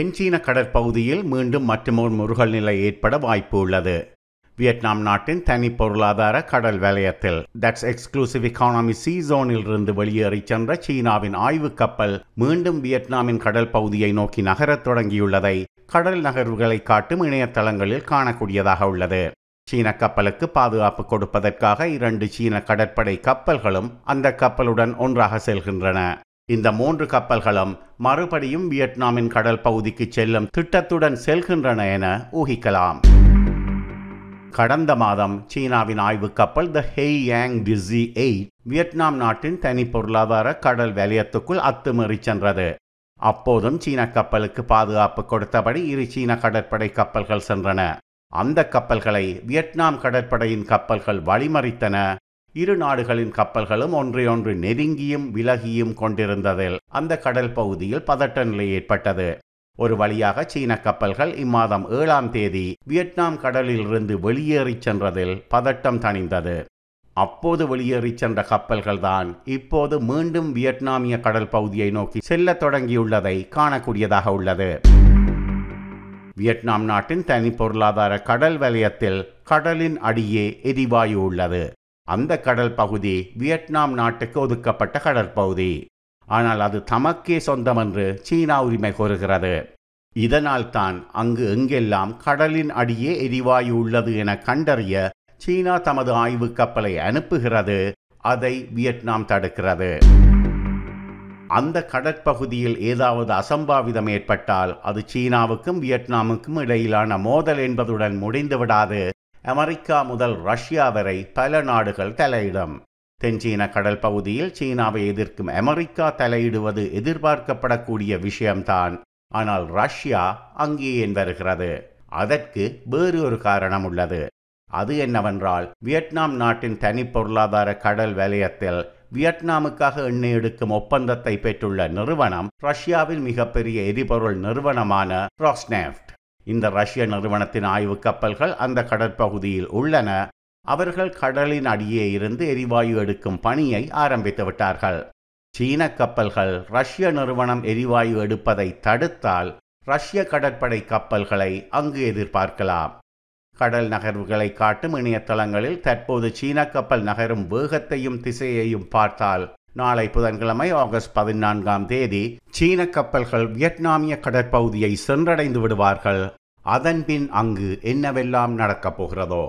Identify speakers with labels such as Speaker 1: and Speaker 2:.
Speaker 1: தென்சீன கடற்பகுதியில் மீண்டும் மற்றுமொரு முருகல் நிலை ஏற்பட வாய்ப்பு உள்ளது வியட்நாம் நாட்டின் தனி பொருளாதார கடல் வலயத்தில் தட்ஸ் எக்ஸ்க்ளூசிவ் இக்கானமி சி ஜோனில் இருந்து வெளியேறிச் சென்ற சீனாவின் ஆய்வு கப்பல் மீண்டும் வியட்நாமின் கடல் பகுதியை நோக்கி நகரத் தொடங்கியுள்ளதை கடல் நகர்வுகளை காட்டும் இணையதளங்களில் காணக்கூடியதாக உள்ளது சீன கப்பலுக்கு பாதுகாப்பு கொடுப்பதற்காக இரண்டு சீன கடற்படை கப்பல்களும் அந்த கப்பலுடன் ஒன்றாக செல்கின்றன இந்த மூன்று கப்பல்களும் மறுபடியும் வியட்நாமின் கடல் பகுதிக்கு செல்லும் திட்டத்துடன் செல்கின்றன என ஊகிக்கலாம் கடந்த மாதம் சீனாவின் ஆய்வு கப்பல் the Hai Yang Dizhi eight Vietnam நாட்டின் தனி பொருளாதார கடல் வலயத்துக்குள் அத்துமீறி சென்றது அப்போதும் சீன கப்பலுக்கு பாதுகாப்பு கொடுத்தபடி இரு சீன கடற்படை கப்பல்கள் சென்றன அந்த கப்பல்களை வியட்நாம் கடற்படையின் கப்பல்கள் வழிமறித்தன இரு நாடுகளின் கப்பல்களும் ஒன்றையொன்று நெருங்கியும் விலகியும் கொண்டிருந்ததில் அந்த கடல் பகுதியில் பதட்ட நிலை ஏற்பட்டது ஒரு வழியாக சீன கப்பல்கள் இம்மாதம் ஏழாம் தேதி வியட்நாம் கடலிலிருந்து வெளியேறி சென்றதில் பதட்டம் தணிந்தது அப்போது வெளியேறி சென்ற கப்பல்கள்தான் இப்போது மீண்டும் வியட்நாமிய கடல் பகுதியை நோக்கி செல்ல தொடங்கியுள்ளதை காணக்கூடியதாக உள்ளது வியட்நாம் நாட்டின் தனி பொருளாதார கடல் வலயத்தில் கடலின் அடியே எரிவாயு உள்ளது அந்த கடல் பகுதி வியட்நாம் நாட்டுக்கு ஒதுக்கப்பட்ட கடற்பகுதி ஆனால் அது தமக்கே சொந்தம் என்று சீனா உரிமை கோருகிறது இதனால் தான் அங்கு எங்கெல்லாம் கடலின் அடியே எரிவாயு உள்ளது என கண்டறிய சீனா தமது ஆய்வு கப்பலை அனுப்புகிறது அதை வியட்நாம் தடுக்கிறது அந்த கடற்பகுதியில் ஏதாவது அசம்பாவிதம் ஏற்பட்டால் அது சீனாவுக்கும் வியட்நாமுக்கும் இடையிலான மோதல் என்பதுடன் முடிந்துவிடாது அமெரிக்கா முதல் ரஷ்யா வரை பல நாடுகள் தலையிடும் தென்சீன கடல் பகுதியில் சீனாவை எதிர்க்கும் அமெரிக்கா தலையிடுவது எதிர்பார்க்கப்படக்கூடிய விஷயம்தான் ஆனால் ரஷ்யா என் வருகிறது அதற்கு வேறு ஒரு காரணம் உள்ளது அது என்னவென்றால் வியட்நாம் நாட்டின் தனி பொருளாதார கடல் வலயத்தில் வியட்நாமுக்காக எண்ணெய் எடுக்கும் ஒப்பந்தத்தை பெற்றுள்ள நிறுவனம் ரஷ்யாவில் மிகப்பெரிய எரிபொருள் நிறுவனமான ராஸ்னெஃப்ட் இந்த ரஷ்ய நிறுவனத்தின் ஆய்வு கப்பல்கள் அந்த கடற்பகுதியில் உள்ளன அவர்கள் கடலின் அடியே இருந்து எரிவாயு எடுக்கும் பணியை ஆரம்பித்து விட்டார்கள் சீன கப்பல்கள் ரஷ்ய நிறுவனம் எரிவாயு எடுப்பதை தடுத்தால் ரஷ்ய கடற்படை கப்பல்களை அங்கு எதிர்பார்க்கலாம் கடல் நகர்வுகளை காட்டும் இணையதளங்களில் தற்போது சீன கப்பல் நகரும் வேகத்தையும் திசையையும் பார்த்தால் நாளை புதன்கிழமை ஆகஸ்ட் பதினான்காம் தேதி சீன கப்பல்கள் வியட்நாமிய கடற்பகுதியை சென்றடைந்து விடுவார்கள் அதன்பின் அங்கு என்னவெல்லாம் நடக்கப் போகிறதோ